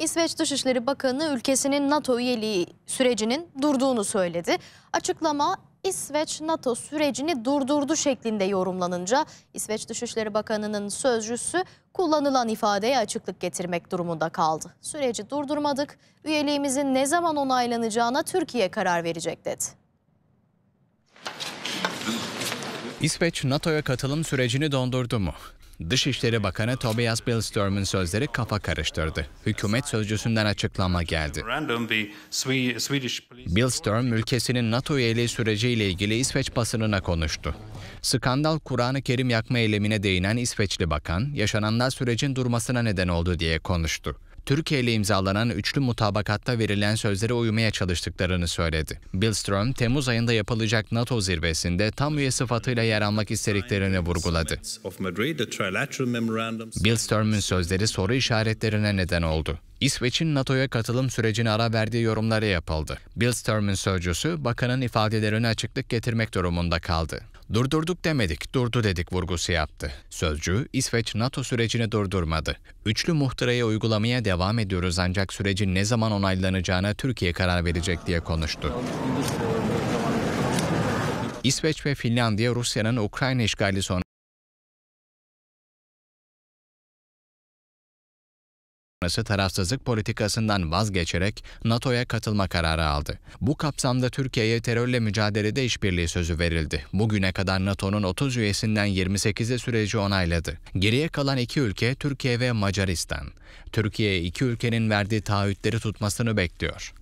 İsveç Dışişleri Bakanı ülkesinin NATO üyeliği sürecinin durduğunu söyledi. Açıklama İsveç NATO sürecini durdurdu şeklinde yorumlanınca İsveç Dışişleri Bakanı'nın sözcüsü kullanılan ifadeye açıklık getirmek durumunda kaldı. Süreci durdurmadık, üyeliğimizin ne zaman onaylanacağına Türkiye karar verecek dedi. İsveç NATO'ya katılım sürecini dondurdu mu? Dışişleri Bakanı Tobias Billstrom'un sözleri kafa karıştırdı. Hükümet sözcüsünden açıklama geldi. Billstrom ülkesinin NATO üyeliği süreciyle ilgili İsveç basınına konuştu. Skandal Kur'an-ı Kerim yakma eylemine değinen İsveçli bakan, yaşananlar sürecin durmasına neden oldu diye konuştu. Türkiye ile imzalanan üçlü mutabakatta verilen sözlere uymaya çalıştıklarını söyledi. Billström, Temmuz ayında yapılacak NATO zirvesinde tam üye sıfatıyla yer almak istediklerini vurguladı. Billström'ün sözleri soru işaretlerine neden oldu. İsveç'in NATO'ya katılım sürecine ara verdiği yorumları yapıldı. Bill Billström'ün sözcüsü, bakanın ifadelerine açıklık getirmek durumunda kaldı. Durdurduk demedik, durdu dedik vurgusu yaptı. Sözcü, İsveç NATO sürecini durdurmadı. Üçlü muhtırayı uygulamaya devam ediyoruz ancak sürecin ne zaman onaylanacağına Türkiye karar verecek diye konuştu. İsveç ve Finlandiya Rusya'nın Ukrayna işgali sonrası sonrası tarafsızlık politikasından vazgeçerek NATO'ya katılma kararı aldı. Bu kapsamda Türkiye'ye terörle mücadelede işbirliği sözü verildi. Bugüne kadar NATO'nun 30 üyesinden 28'i süreci onayladı. Geriye kalan iki ülke Türkiye ve Macaristan. Türkiye iki ülkenin verdiği taahhütleri tutmasını bekliyor.